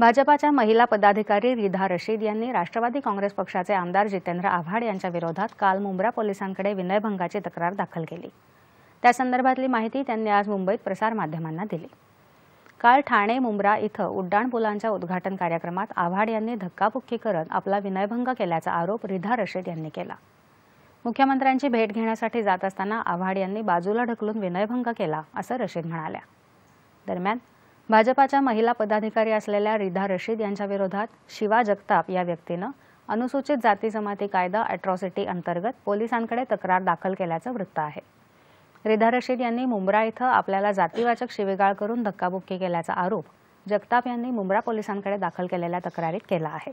भाजपाच्या महिला पदाधिकारी रिधा रशीद यांनी राष्ट्रवादी काँग्रेस पक्षाचे आमदार जितेंद्र आव्हाड यांच्या विरोधात काल मुंब्रा पोलिसांकडे विनयभंगाची तक्रार दाखल केली त्यासंदर्भातली माहिती त्यांनी आज मुंबईत प्रसारमाध्यमांना दिली काल ठाणे मुंब्रा इथं उड्डाणपुलांच्या उद्घाटन कार्यक्रमात आव्हाड यांनी धक्काबुक्की करत आपला विनयभंग केल्याचा आरोप रिधा रशीद यांनी केला मुख्यमंत्र्यांची भेट घेण्यासाठी जात असताना आव्हाड यांनी बाजूला ढकलून विनयभंग केला असं रशीद म्हणाल्या दरम्यान भाजपाच्या महिला पदाधिकारी असलेल्या रिधा रशीद यांच्या विरोधात शिवा जगताप या व्यक्तीनं अनुसूचित जाती जमाती कायदा अॅट्रॉसिटी अंतर्गत पोलिसांकडे तक्रार दाखल केल्याचं वृत्त आहे रिधा रशीद यांनी मुंब्रा इथं आपल्याला जातीवाचक शिवेगाळ करून धक्काबुक्की केल्याचा आरोप जगताप यांनी मुंब्रा पोलिसांकडे दाखल केलेल्या तक्रारीत केला आहे